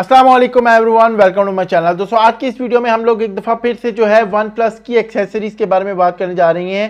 Aslam everyone welcome to my channel दोस्तों आज की इस वीडियो में हम लोग एक दफ़ा फिर से जो है वन प्लस की एक्सेसरीज़ के बारे में बात करने जा रही हैं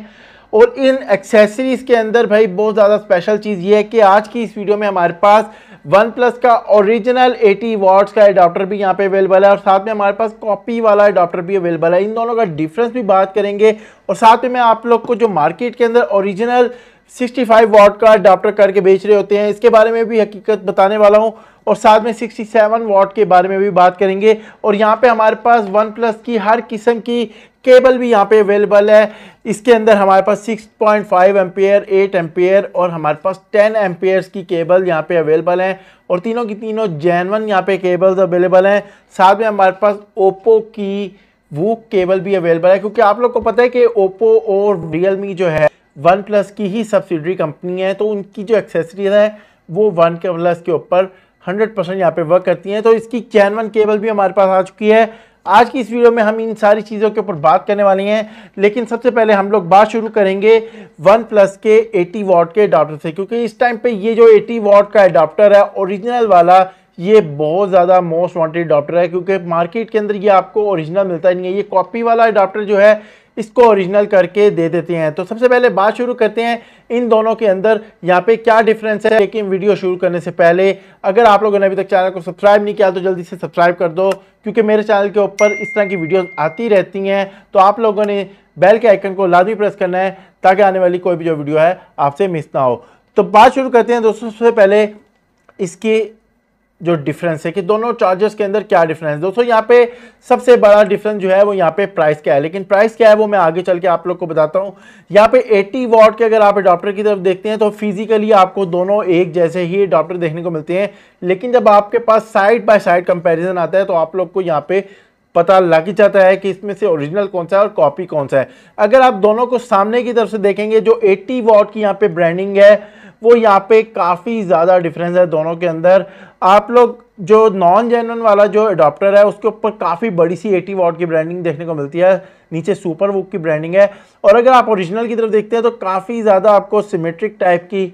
और इन एक्सेसरीज़ के अंदर भाई बहुत ज़्यादा स्पेशल चीज़ ये है कि आज की इस वीडियो में हमारे पास वन प्लस का ओरिजिनल 80 वॉट्स का एडाप्टर भी यहाँ पे अवेलेबल है और साथ में हमारे पास कॉपी वाला एडाप्टर भी अवेलेबल है इन दोनों का डिफरेंस भी बात करेंगे और साथ में मैं आप लोग को जो मार्केट के अंदर ओरिजिनल सिक्सटी फाइव वाट का अडाप्टर करके बेच रहे होते हैं इसके बारे में भी हकीकत बताने वाला हूँ और साथ में 67 वाट के बारे में भी बात करेंगे और यहाँ पे हमारे पास वन प्लस की हर किस्म की केबल भी यहाँ पे अवेलेबल है इसके अंदर हमारे पास 6.5 पॉइंट एम्पेयर एट एम्पेयर और हमारे पास 10 एम्पेयर की केबल यहाँ पे अवेलेबल हैं और तीनों की तीनों जैनवन यहाँ पे केबल्स अवेलेबल हैं साथ में हमारे पास ओप्पो की वो केबल भी अवेलेबल है क्योंकि आप लोग को पता है कि ओप्पो और रियलमी जो है वन प्लस की ही सब्सिडरी कंपनी है तो उनकी जो एक्सेसरीज है वो वन के प्लस के ऊपर हंड्रेड परसेंट यहाँ पर वर्क करती हैं तो इसकी चैन वन केबल भी हमारे पास आ चुकी है आज की इस वीडियो में हम इन सारी चीज़ों के ऊपर बात करने वाले हैं लेकिन सबसे पहले हम लोग बात शुरू करेंगे वन प्लस के 80 वाट के अडाप्टर से क्योंकि इस टाइम पे ये जो 80 वाट का अडाप्टर है ओरिजिनल वाला ये बहुत ज़्यादा मोस्ट वांटेड अडाप्टर है क्योंकि मार्केट के अंदर ये आपको ओरिजिनल मिलता ही नहीं है ये कॉपी वाला अडाप्टर जो है इसको ओरिजिनल करके दे देते हैं तो सबसे पहले बात शुरू करते हैं इन दोनों के अंदर यहाँ पे क्या डिफरेंस है लेकिन वीडियो शुरू करने से पहले अगर आप लोगों ने अभी तक चैनल को सब्सक्राइब नहीं किया तो जल्दी से सब्सक्राइब कर दो क्योंकि मेरे चैनल के ऊपर इस तरह की वीडियोज आती रहती हैं तो आप लोगों ने बेल के आइकन को लादमी प्रेस करना है ताकि आने वाली कोई भी जो वीडियो है आपसे मिस ना हो तो बात शुरू करते हैं दोस्तों सबसे पहले इसके जो डिफरेंस है कि दोनों चार्जेस के अंदर क्या डिफरेंस है दोस्तों यहाँ पे सबसे बड़ा डिफरेंस जो है वो यहाँ पे प्राइस क्या है लेकिन प्राइस क्या है वो मैं आगे चल के आप लोग को बताता हूँ यहाँ पे 80 वॉट के अगर आप डॉक्टर की तरफ देखते हैं तो फिजिकली आपको दोनों एक जैसे ही डॉक्टर देखने को मिलते हैं लेकिन जब आपके पास साइड बाय साइड कंपेरिजन आता है तो आप लोग को यहाँ पे पता लग जाता है कि इसमें से ओरिजिनल कौन सा है और कॉपी कौन सा है अगर आप दोनों को सामने की तरफ से देखेंगे जो 80 वॉट की यहाँ पे ब्रांडिंग है वो यहाँ पे काफ़ी ज़्यादा डिफरेंस है दोनों के अंदर आप लोग जो नॉन जेनवन वाला जो अडोप्टर है उसके ऊपर काफ़ी बड़ी सी एटी वॉट की ब्रांडिंग देखने को मिलती है नीचे सुपर वुक की ब्रांडिंग है और अगर आप ओरिजिनल की तरफ देखते हैं तो काफ़ी ज़्यादा आपको सिमेट्रिक टाइप की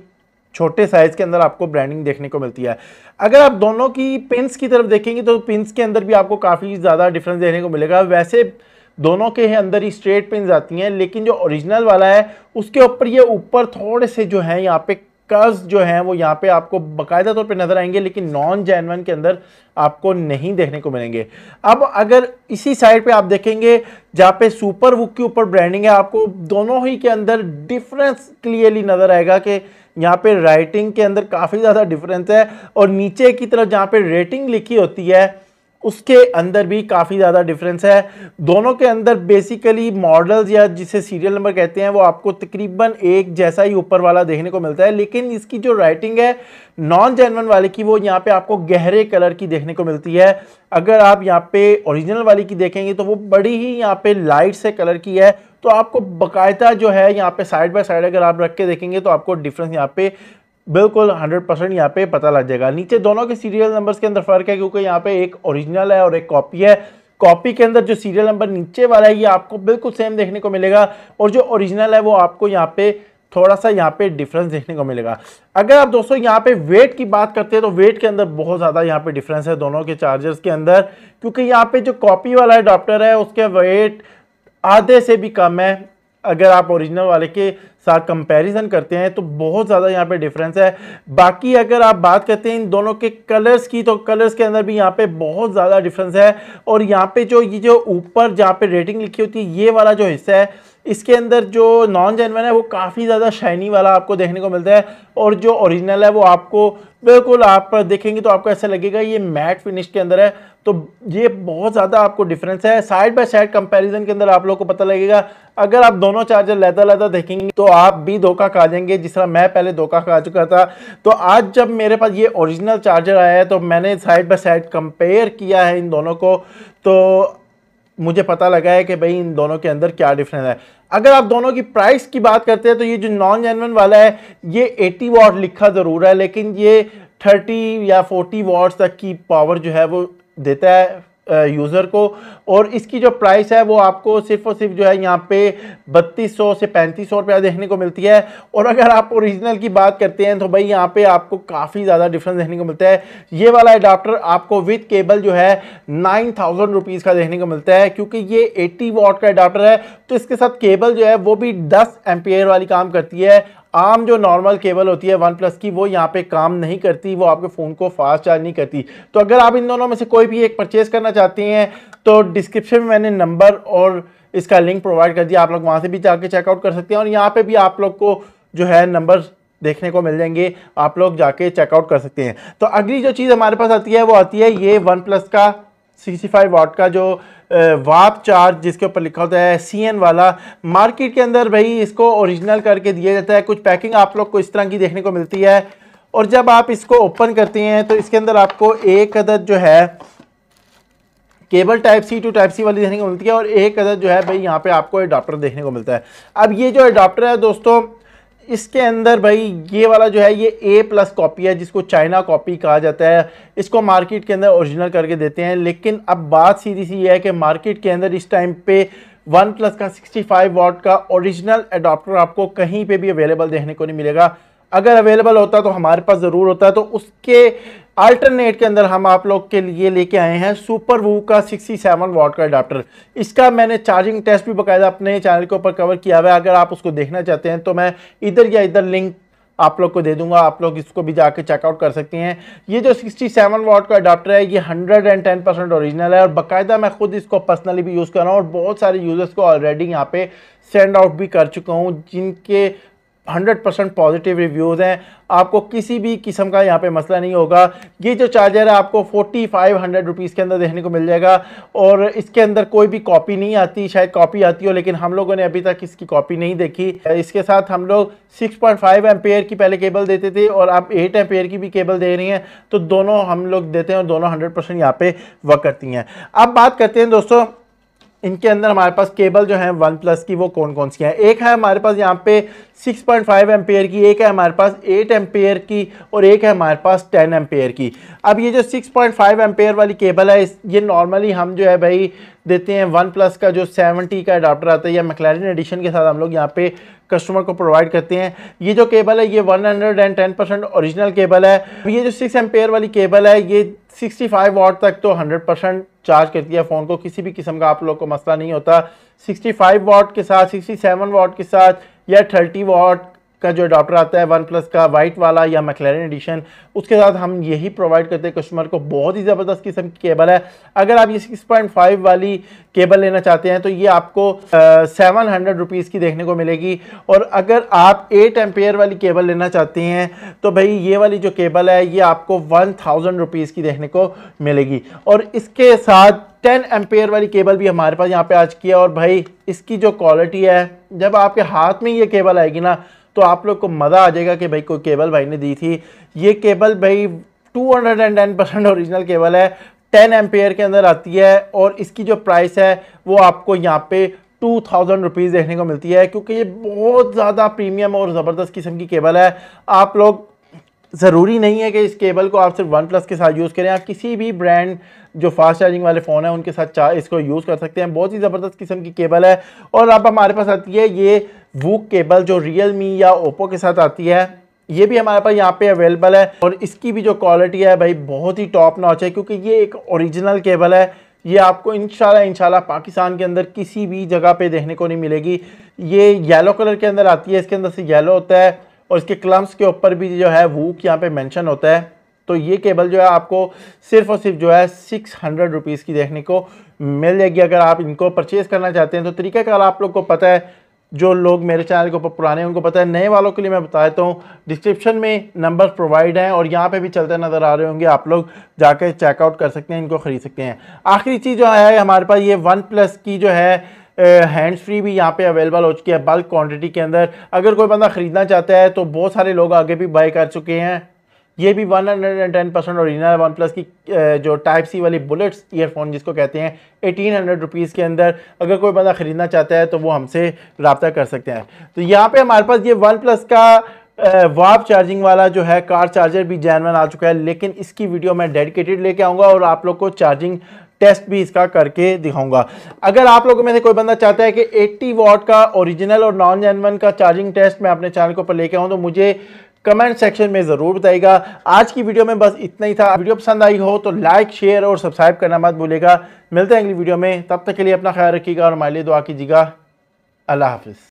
छोटे साइज के अंदर आपको ब्रांडिंग देखने को मिलती है अगर आप दोनों की पिंस की तरफ देखेंगे तो पिंस के अंदर भी आपको काफ़ी ज़्यादा डिफरेंस देखने को मिलेगा वैसे दोनों के अंदर ही स्ट्रेट पिंस आती हैं लेकिन जो ओरिजिनल वाला है उसके ऊपर ये ऊपर थोड़े से जो है यहाँ पे कर्ज जो हैं वो यहाँ पे आपको बाकायदा तौर पे नज़र आएंगे लेकिन नॉन जैनवन के अंदर आपको नहीं देखने को मिलेंगे अब अगर इसी साइड पे आप देखेंगे जहाँ पे सुपर वुक के ऊपर ब्रांडिंग है आपको दोनों ही के अंदर डिफरेंस क्लियरली नज़र आएगा कि यहाँ पे राइटिंग के अंदर काफ़ी ज़्यादा डिफरेंस है और नीचे की तरफ जहाँ पे रेटिंग लिखी होती है उसके अंदर भी काफ़ी ज़्यादा डिफरेंस है दोनों के अंदर बेसिकली मॉडल्स या जिसे सीरियल नंबर कहते हैं वो आपको तकरीबन एक जैसा ही ऊपर वाला देखने को मिलता है लेकिन इसकी जो राइटिंग है नॉन जेनवन वाले की वो यहाँ पे आपको गहरे कलर की देखने को मिलती है अगर आप यहाँ पे ओरिजिनल वाली की देखेंगे तो वो बड़ी ही यहाँ पे लाइट से कलर की है तो आपको बकायदा जो है यहाँ पे साइड बाय साइड अगर आप रख के देखेंगे तो आपको डिफरेंस यहाँ पे बिल्कुल 100 परसेंट यहाँ पे पता लग जाएगा नीचे दोनों के सीरियल नंबर्स के अंदर फर्क है क्योंकि यहाँ पे एक ओरिजिनल है और एक कॉपी है कॉपी के अंदर जो सीरियल नंबर नीचे वाला है ये आपको बिल्कुल सेम देखने को मिलेगा और जो ओरिजिनल है वो आपको यहाँ पे थोड़ा सा यहाँ पे डिफरेंस देखने को मिलेगा अगर आप दोस्तों यहाँ पे वेट की बात करते हैं तो वेट के अंदर बहुत ज़्यादा यहाँ पे डिफरेंस है दोनों के चार्जर्स के अंदर क्योंकि यहाँ पे जो कॉपी वाला अडाप्टर है उसके वेट आधे से भी कम है अगर आप ओरिजिनल वाले के साथ कंपैरिजन करते हैं तो बहुत ज़्यादा यहाँ पे डिफरेंस है बाकी अगर आप बात करते हैं इन दोनों के कलर्स की तो कलर्स के अंदर भी यहाँ पे बहुत ज़्यादा डिफरेंस है और यहाँ पे जो ये जो ऊपर जहाँ पे रेटिंग लिखी होती है ये वाला जो हिस्सा है इसके अंदर जो नॉन जेनवन है वो काफ़ी ज़्यादा शाइनी वाला आपको देखने को मिलता है और जो ओरिजिनल है वो आपको बिल्कुल आप देखेंगे तो आपको ऐसा लगेगा ये मैट फिनिश के अंदर है तो ये बहुत ज़्यादा आपको डिफरेंस है साइड बाय साइड कंपैरिजन के अंदर आप लोग को पता लगेगा अगर आप दोनों चार्जर लहदा लहदा देखेंगे तो आप भी धोखा खा जाएंगे जिस तरह मैं पहले धोखा खा चुका था तो आज जब मेरे पास ये ओरिजिनल चार्जर आया है तो मैंने साइड बाय साइड कंपेयर किया है इन दोनों को तो मुझे पता लगा है कि भाई इन दोनों के अंदर क्या डिफरेंस है अगर आप दोनों की प्राइस की बात करते हैं तो ये जो नॉन जेनवन वाला है ये 80 वॉट लिखा ज़रूर है लेकिन ये 30 या 40 वॉट तक की पावर जो है वो देता है यूज़र को और इसकी जो प्राइस है वो आपको सिर्फ और सिर्फ जो है यहाँ पे 3200 से पैंतीस सौ रुपया देखने को मिलती है और अगर आप ओरिजिनल की बात करते हैं तो भाई यहाँ पे आपको काफ़ी ज़्यादा डिफरेंस देखने को मिलता है ये वाला अडाप्टर आपको विथ केबल जो है नाइन थाउजेंड रुपीज़ का देखने को मिलता है क्योंकि ये एट्टी वॉट का अडाप्टर है तो इसके साथ केबल जो है वो भी दस एम वाली काम करती है आम जो नॉर्मल केबल होती है वन प्लस की वो यहाँ पे काम नहीं करती वो आपके फ़ोन को फास्ट चार्ज नहीं करती तो अगर आप इन दोनों में से कोई भी एक परचेज़ करना चाहते हैं तो डिस्क्रिप्शन में मैंने नंबर और इसका लिंक प्रोवाइड कर दिया आप लोग वहाँ से भी जाके चेकआउट कर सकते हैं और यहाँ पर भी आप लोग को जो है नंबर देखने को मिल जाएंगे आप लोग जाके चेकआउट कर सकते हैं तो अगली जो चीज़ हमारे पास आती है वो आती है ये वन प्लस का सिक्सटी फाइव वाट का जो वाप चार्ज जिसके ऊपर लिखा होता है सी एन वाला मार्केट के अंदर भाई इसको ओरिजिनल करके दिया जाता है कुछ पैकिंग आप लोग को इस तरह की देखने को मिलती है और जब आप इसको ओपन करते हैं तो इसके अंदर आपको एक अदद जो है cable type C to type C वाली देखने को मिलती है और एक अदद जो है भाई यहाँ पे आपको अडाप्टर देखने को मिलता है अब ये जो अडाप्टर है दोस्तों इसके अंदर भाई ये वाला जो है ये ए प्लस कॉपी है जिसको चाइना कॉपी कहा जाता है इसको मार्केट के अंदर ओरिजिनल करके देते हैं लेकिन अब बात सीधी सी ये है कि मार्केट के अंदर इस टाइम पे वन प्लस का 65 वाट का ओरिजिनल अडोप्टर आपको कहीं पे भी अवेलेबल देखने को नहीं मिलेगा अगर अवेलेबल होता तो हमारे पास ज़रूर होता तो उसके अल्टरनेट के अंदर हम आप लोग के लिए लेके आए हैं सुपर वू का 67 सेवन वॉट का अडाप्टर इसका मैंने चार्जिंग टेस्ट भी बकायदा अपने चैनल के ऊपर कवर किया हुआ है अगर आप उसको देखना चाहते हैं तो मैं इधर या इधर लिंक आप लोग को दे दूंगा आप लोग इसको भी जाके चेकआउट कर सकते हैं ये जो 67 वॉट का अडाप्टर है ये 110 परसेंट ओरिजिनल है और बकायदा मैं खुद इसको पर्सनली भी यूज़ कर रहा हूँ और बहुत सारे यूज़र्स को ऑलरेडी यहाँ पे सेंड आउट भी कर चुका हूँ जिनके हंड्रेड परसेंट पॉजिटिव रिव्यूज़ हैं आपको किसी भी किस्म का यहाँ पे मसला नहीं होगा ये जो चार्जर है आपको फोर्टी फाइव हंड्रेड रुपीज़ के अंदर देखने को मिल जाएगा और इसके अंदर कोई भी कॉपी नहीं आती शायद कॉपी आती हो लेकिन हम लोगों ने अभी तक इसकी कॉपी नहीं देखी इसके साथ हम लोग सिक्स पॉइंट फाइव की पहले केबल देते थे और आप एट एम्पेयर की भी केबल दे रही हैं तो दोनों हम लोग देते हैं और दोनों हंड्रेड परसेंट यहाँ वर्क करती हैं अब बात करते हैं दोस्तों इनके अंदर हमारे पास केबल जो है वन प्लस की वो कौन कौन सी है एक है हमारे पास यहाँ पे 6.5 पॉइंट की एक है हमारे पास 8 एम्पेयर की और एक है हमारे पास 10 एम्पेयर की अब ये जो 6.5 पॉइंट वाली केबल है ये नॉर्मली हम जो है भाई देते हैं वन प्लस का जो 70 का अडाप्टर आता है या मकलैरिन एडिशन के साथ हम लोग यहाँ पे कस्टमर को प्रोवाइड करते हैं ये जो केबल है ये 110 परसेंट ओरिजिनल केबल है ये जो सिक्स एम्पेयर वाली केबल है ये 65 वाट तक तो 100 परसेंट चार्ज करती है फ़ोन को किसी भी किस्म का आप लोग को मसला नहीं होता 65 वाट के साथ 67 वाट के साथ या 30 वाट का जो अडाप्टर आता है वन प्लस का वाइट वाला या मैकलेरन एडिशन उसके साथ हम यही प्रोवाइड करते हैं कस्टमर को बहुत ही ज़बरदस्त किस्म की केबल है अगर आप ये सिक्स पॉइंट फाइव वाली केबल लेना चाहते हैं तो ये आपको सेवन हंड्रेड रुपीज़ की देखने को मिलेगी और अगर आप एट एम्पेयर वाली केबल लेना चाहते हैं तो भाई ये वाली जो केबल है ये आपको वन थाउजेंड रुपीज़ की देखने को मिलेगी और इसके साथ टेन एम्पेयर वाली केबल भी हमारे पास यहाँ पे आज की है और भाई इसकी जो क्वालिटी है जब आपके हाथ में ये केबल आएगी ना तो आप लोग को मज़ा आ जाएगा कि भाई कोई केबल भाई ने दी थी ये केबल भाई 210 परसेंट ओरिजिनल केबल है 10 एम्पेयर के अंदर आती है और इसकी जो प्राइस है वो आपको यहाँ पे टू थाउजेंड रुपीज़ देखने को मिलती है क्योंकि ये बहुत ज़्यादा प्रीमियम और ज़बरदस्त किस्म की केबल है आप लोग ज़रूरी नहीं है कि इस केबल को आप सिर्फ वन प्लस के साथ यूज़ करें आप किसी भी ब्रांड जो फास्ट चार्जिंग वाले फ़ोन है उनके साथ इसको यूज़ कर सकते हैं बहुत ही ज़बरदस्त किस्म की केबल है और अब हमारे पास आती है ये वो केबल जो रियल मी या ओप्पो के साथ आती है ये भी हमारे पास यहाँ पे अवेलेबल है और इसकी भी जो क्वालिटी है भाई बहुत ही टॉप नॉच है क्योंकि ये एक ओरिजिनल केबल है ये आपको इनशाला इनशाला पाकिस्तान के अंदर किसी भी जगह पे देखने को नहीं मिलेगी ये येलो कलर के अंदर आती है इसके अंदर से येलो होता है और इसके क्लम्स के ऊपर भी जो है वूक यहाँ पे मेंशन होता है तो ये केबल जो है आपको सिर्फ और सिर्फ जो है सिक्स हंड्रेड रुपीज़ की देखने को मिल जाएगी अगर आप इनको परचेज़ करना चाहते हैं तो तरीक़ाकार आप लोग को पता है जो लोग मेरे चैनल के ऊपर पुराने हैं उनको पता है नए वालों के लिए मैं बता देता हूँ डिस्क्रिप्शन में नंबर प्रोवाइड हैं और यहाँ पे भी चलते नज़र आ रहे होंगे आप लोग जाकर चेकआउट कर सकते हैं इनको ख़रीद सकते हैं आखिरी चीज़ जो है हमारे पास ये वन प्लस की जो है हैंड्स फ्री भी यहाँ पे अवेलेबल हो चुकी है बल्क क्वांटिटी के अंदर अगर कोई बंदा ख़रीदना चाहता है तो बहुत सारे लोग आगे भी बाई कर चुके हैं ये भी 110 परसेंट ओरिजिनल वन प्लस की जो टाइप सी वाली बुलेट्स ईयरफोन जिसको कहते हैं एटीन हंड्रेड रुपीज़ के अंदर अगर कोई बंदा ख़रीदना चाहता है तो वो हमसे रबता कर सकते हैं तो यहाँ पर हमारे पास ये वन प्लस का वाप चार्जिंग वाला जो है कार चार्जर भी जैनवन आ चुका है लेकिन इसकी वीडियो मैं डेडिकेटेड लेके आऊँगा और आप लोग को चार्जिंग टेस्ट भी इसका करके दिखाऊंगा अगर आप लोगों में से कोई बंदा चाहता है कि 80 वॉट का ओरिजिनल और नॉन जेनवन का चार्जिंग टेस्ट मैं अपने चैनल के ऊपर लेके आऊँ तो मुझे कमेंट सेक्शन में ज़रूर बताइएगा आज की वीडियो में बस इतना ही था वीडियो पसंद आई हो तो लाइक शेयर और सब्सक्राइब करना मत भूलेगा मिलते हैं अगली वीडियो में तब तक के लिए अपना ख्याल रखिएगा और हमारे लिए दुआ कीजिएगा अल्लाह हाफिज़